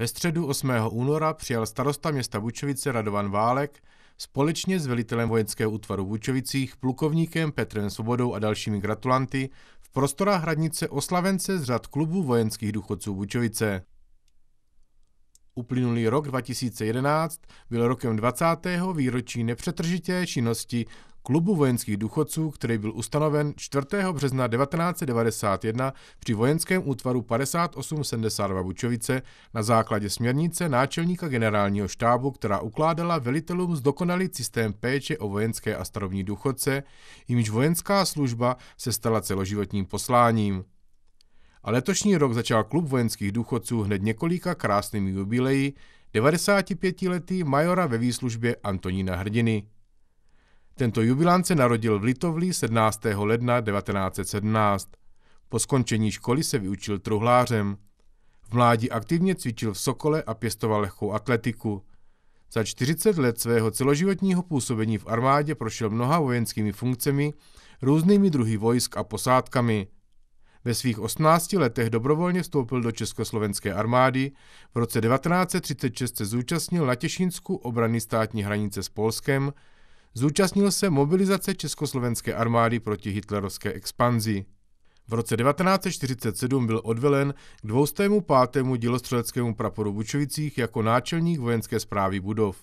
Ve středu 8. února přijal starosta města Bučovice Radovan Válek společně s velitelem vojenského útvaru Bučovicích, plukovníkem Petrem Svobodou a dalšími gratulanty v prostorách hradnice oslavence z řad klubu vojenských důchodců Bučovice. Uplynulý rok 2011 byl rokem 20. výročí nepřetržité činnosti klubu vojenských důchodců, který byl ustanoven 4. března 1991 při vojenském útvaru 5872 Bučovice na základě směrnice náčelníka generálního štábu, která ukládala velitelům zdokonalý systém péče o vojenské a starovní důchodce, jimž vojenská služba se stala celoživotním posláním. A letošní rok začal klub vojenských důchodců hned několika krásnými jubileji 95-letý majora ve výslužbě Antonína Hrdiny. Tento jubilant se narodil v Litovli 17. ledna 1917. Po skončení školy se vyučil truhlářem. V mládí aktivně cvičil v Sokole a pěstoval lehkou atletiku. Za 40 let svého celoživotního působení v armádě prošel mnoha vojenskými funkcemi, různými druhy vojsk a posádkami. Ve svých 18 letech dobrovolně vstoupil do československé armády, v roce 1936 se zúčastnil na Těšinsku obrany státní hranice s Polskem, Zúčastnil se mobilizace československé armády proti hitlerovské expanzi. V roce 1947 byl odvelen k 205. dělostřeleckému praporu Bučovicích jako náčelník vojenské zprávy budov.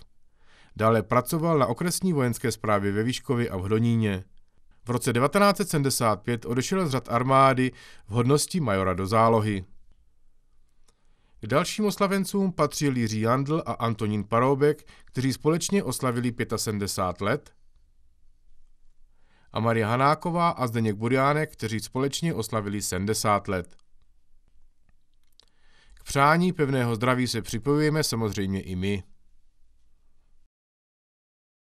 Dále pracoval na okresní vojenské správě ve Výškovi a v Hroníně. V roce 1975 odešel z řad armády v hodnosti majora do zálohy. K dalším oslavencům patřil Jiří Jandl a Antonín Paroubek, kteří společně oslavili 75 let, a Maria Hanáková a Zdeněk Buriánek, kteří společně oslavili 70 let. K přání pevného zdraví se připojujeme samozřejmě i my.